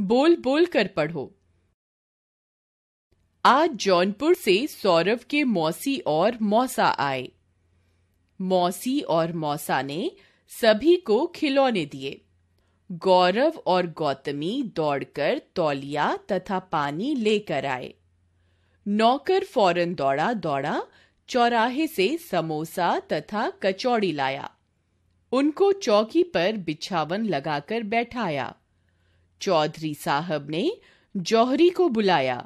बोल बोल कर पढ़ो आज जौनपुर से सौरभ के मौसी और मौसा आए मौसी और मौसा ने सभी को खिलौने दिए गौरव और गौतमी दौड़कर तौलिया तथा पानी लेकर आए नौकर फौरन दौड़ा दौड़ा चौराहे से समोसा तथा कचौड़ी लाया उनको चौकी पर बिछावन लगाकर बैठाया चौधरी साहब ने जौहरी को बुलाया